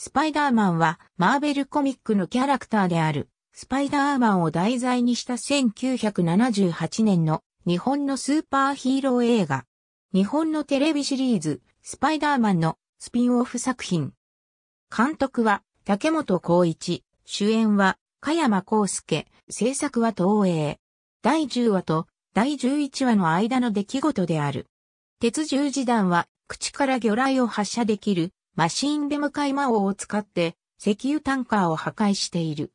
スパイダーマンはマーベルコミックのキャラクターであるスパイダーマンを題材にした1978年の日本のスーパーヒーロー映画。日本のテレビシリーズスパイダーマンのスピンオフ作品。監督は竹本光一、主演は加山光介、制作は東映。第10話と第11話の間の出来事である。鉄十字弾は口から魚雷を発射できるマシンムカイ魔王を使って石油タンカーを破壊している。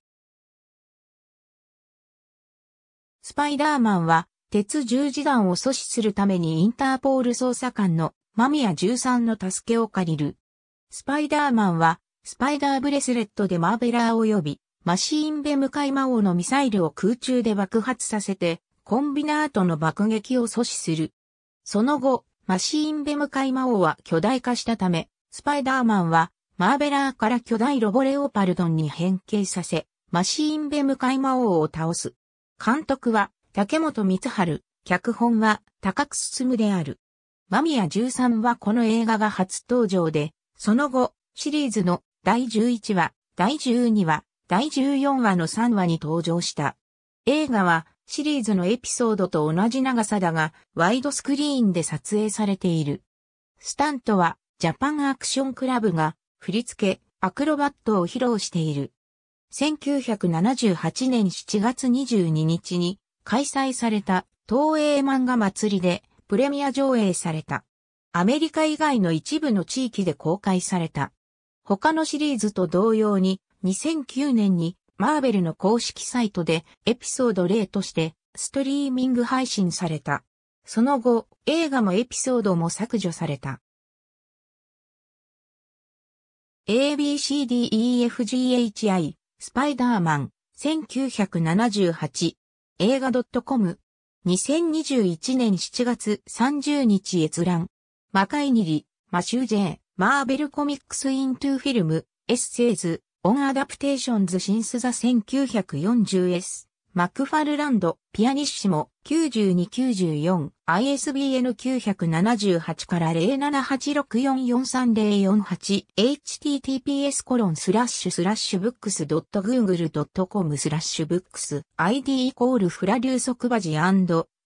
スパイダーマンは鉄十字弾を阻止するためにインターポール捜査官のマミヤ13の助けを借りる。スパイダーマンはスパイダーブレスレットでマーベラー及びマシーンベ向かい魔王のミサイルを空中で爆発させてコンビナートの爆撃を阻止する。その後、マシーンベ向かい魔王は巨大化したため、スパイダーマンは、マーベラーから巨大ロボレオパルドンに変形させ、マシーンベムカイ魔王を倒す。監督は、竹本光春、脚本は、高く進むである。間宮13はこの映画が初登場で、その後、シリーズの第11話、第12話、第14話の3話に登場した。映画は、シリーズのエピソードと同じ長さだが、ワイドスクリーンで撮影されている。スタントは、ジャパンアクションクラブが振り付け、アクロバットを披露している。1978年7月22日に開催された東映漫画祭りでプレミア上映された。アメリカ以外の一部の地域で公開された。他のシリーズと同様に2009年にマーベルの公式サイトでエピソード0としてストリーミング配信された。その後、映画もエピソードも削除された。ABCDEFGHI、スパイダーマン、1978、映画 .com、2021年7月30日閲覧、魔界にり、マシュー・ジェー、マーベル・コミックス・イントゥ・フィルム、エッセイズ、オン・アダプテーションズ・シンス・ザ・ 1940S。マクファルランド、ピアニッシモ、9294、ISBN 978から0786443048、https コロンスラッシュスラッシュブックス .google.com スラッシュブックス、id イコールフラデューソクバジ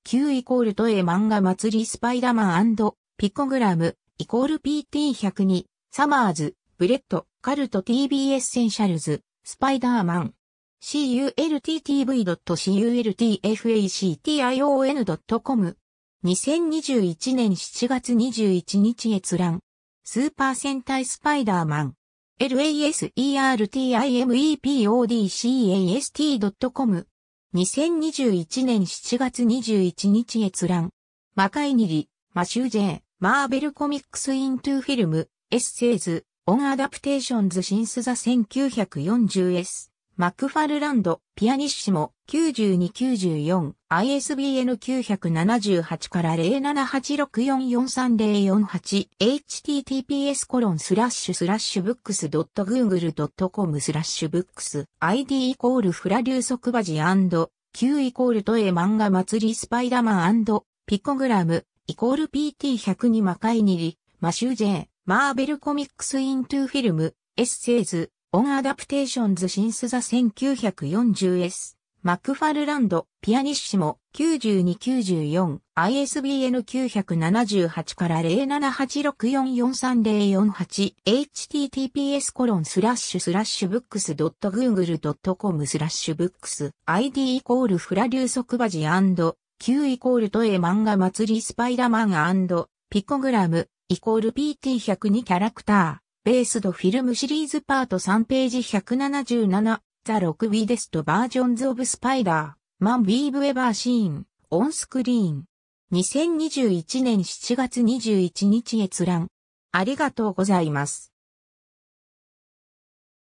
&q イコールトエ漫画祭りスパイダーマンピコグラム、イコール PT102、サマーズ、ブレッド、カルト TBS センシャルズ、スパイダーマン。culttv.cultfaction.com 2021年7月21日閲覧スーパー戦隊スパイダーマン lasertimepodcast.com 2021年7月21日閲覧魔界にりマシュージェマーベルコミックスイントゥフィルムエッセイズオンアダプテーションズシンスザ 1940S マクファルランド、ピアニッシモ、9294、ISBN 978から0786443048、https コロンスラッシュスラッシュブックス .google.com スラッシュブックス、id イコールフラデューソクバジ &q イコールトエ漫画祭りスパイダーマンピコグラム、イコール PT102 魔界にり、マシュージェー、マーベルコミックスイントゥフィルム、エッセイズ、オンアダプテーションズシンスザ 1940S、マクファルランド、ピアニッシモ、9294、ISBN 978から0 7 8 6 4 4 3 0四八。8 https コロンスラッシュスラッシュブックス .google.com スラッシュブックス、ID イコールフラリュー即バジ &Q イコールトエ漫画祭りスパイダーマンピコグラム、イコール PT102 キャラクター。ベースドフィルムシリーズパート3ページ177、ザ・ロク・ウィデスト・バージョンズ・オブ・スパイダー、マン・ウィーブ・エバー・シーン、オン・スクリーン。2021年7月21日閲覧。ありがとうございます。